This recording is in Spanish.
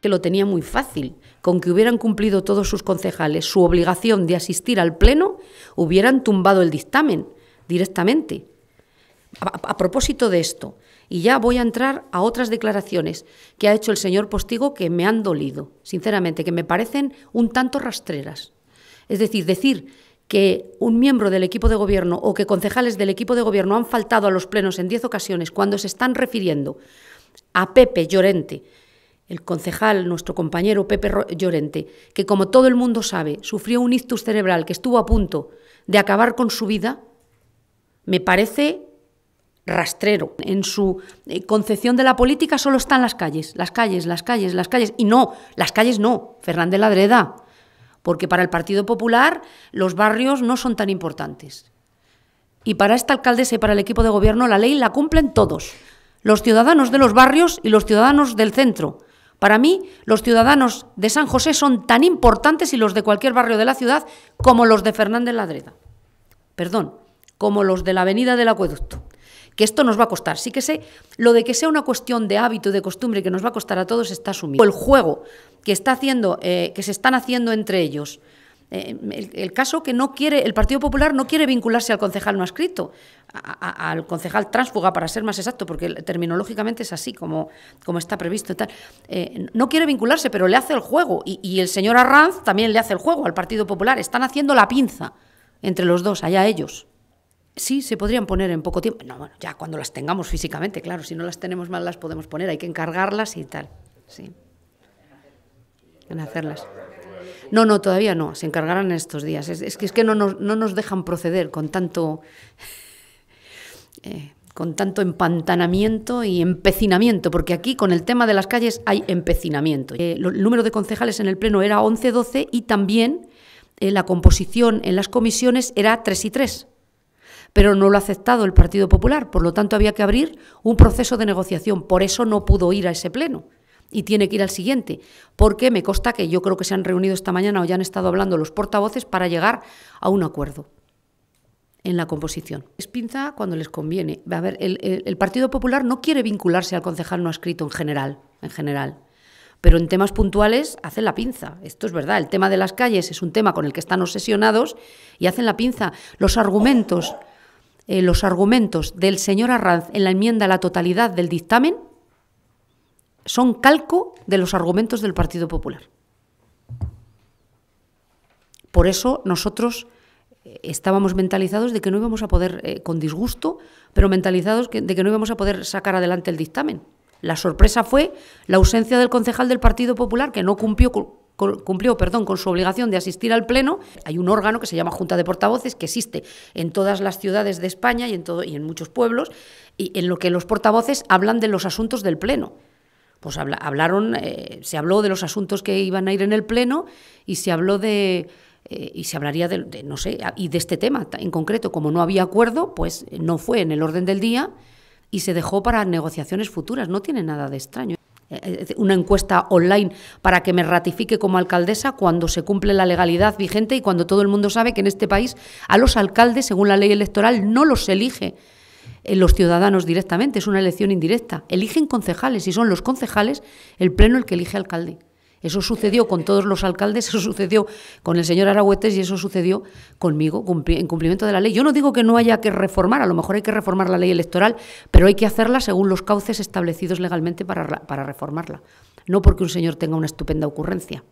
que lo tenía muy fácil. Con que hubieran cumplido todos sus concejales su obligación de asistir al Pleno, hubieran tumbado el dictamen directamente. A, propósito de esto, y ya voy a entrar a otras declaraciones que ha hecho el señor Postigo que me han dolido, sinceramente, que me parecen un tanto rastreras. Es decir, decir que un miembro del equipo de gobierno o que concejales del equipo de gobierno han faltado a los plenos en diez ocasiones cuando se están refiriendo a Pepe Llorente el concejal, nuestro compañero Pepe Llorente, que como todo el mundo sabe, sufrió un ictus cerebral que estuvo a punto de acabar con su vida, me parece rastrero. En su eh, concepción de la política solo están las calles, las calles, las calles, las calles. Y no, las calles no, Fernández Ladreda, porque para el Partido Popular los barrios no son tan importantes. Y para esta alcaldesa y para el equipo de gobierno la ley la cumplen todos, los ciudadanos de los barrios y los ciudadanos del centro para mí, los ciudadanos de San José son tan importantes y los de cualquier barrio de la ciudad como los de Fernández Ladreda. Perdón, como los de la Avenida del Acueducto. Que esto nos va a costar. Sí que sé, lo de que sea una cuestión de hábito, de costumbre, que nos va a costar a todos, está asumido. El juego que, está haciendo, eh, que se están haciendo entre ellos, eh, el, caso que no quiere, el Partido Popular no quiere vincularse al concejal no escrito, al concejal tránsfuga, para ser más exacto, porque terminológicamente es así como, como está previsto tal. Eh, no quiere vincularse, pero le hace el juego. Y, y el señor Arranz también le hace el juego al Partido Popular. Están haciendo la pinza entre los dos, allá ellos sí se podrían poner en poco tiempo. No, bueno, ya cuando las tengamos físicamente, claro, si no las tenemos mal las podemos poner, hay que encargarlas y tal. Sí. En hacerlas. No, no, todavía no, se encargarán estos días. Es, que, es que no, nos, dejan proceder con tanto, eh, con tanto empantanamiento y empecinamiento, porque aquí con el tema de las calles hay empecinamiento. Eh, el número de concejales en el Pleno era 11-12 y también eh, la composición en las comisiones era 3 y 3 pero no lo ha aceptado el Partido Popular. Por lo tanto, había que abrir un proceso de negociación. Por eso no pudo ir a ese pleno y tiene que ir al siguiente, porque me consta que yo creo que se han reunido esta mañana o ya han estado hablando los portavoces para llegar a un acuerdo en la composición. Es pinza cuando les conviene. A ver, el, Partido Popular no quiere vincularse al concejal no escrito en general, en general. Pero en temas puntuales hacen la pinza. Esto es verdad. El tema de las calles es un tema con el que están obsesionados y hacen la pinza. Los argumentos, eh, los argumentos del señor Arranz en la enmienda a la totalidad del dictamen son calco de los argumentos del Partido Popular. Por eso nosotros eh, estábamos mentalizados de que no íbamos a poder, eh, con disgusto, pero mentalizados de que no íbamos a poder sacar adelante el dictamen. La sorpresa fue la ausencia del concejal del Partido Popular, que no cumplió, cumplió perdón, con su obligación de asistir al Pleno. Hay un órgano que se llama Junta de Portavoces, que existe en todas las ciudades de España y en, todo, y en muchos pueblos, y en lo que los portavoces hablan de los asuntos del Pleno pues hablaron, eh, se habló de los asuntos que iban a ir en el Pleno y se habló de... Eh, y se hablaría de, no sé, y de este tema en concreto. Como no había acuerdo, pues no fue en el orden del día y se dejó para negociaciones futuras. No tiene nada de extraño. Eh, una encuesta online para que me ratifique como alcaldesa cuando se cumple la legalidad vigente y cuando todo el mundo sabe que en este país a los alcaldes, según la ley electoral, no los elige eh, los ciudadanos directamente, es una elección indirecta. Eligen concejales y son los concejales el pleno el que elige alcalde. Eso sucedió con todos los alcaldes, eso sucedió con el señor Arahuetes y eso sucedió conmigo en cumplimiento de la ley. Yo no digo que no haya que reformar, a lo mejor hay que reformar la ley electoral, pero hay que hacerla según los cauces establecidos legalmente para, para reformarla, no porque un señor tenga una estupenda ocurrencia.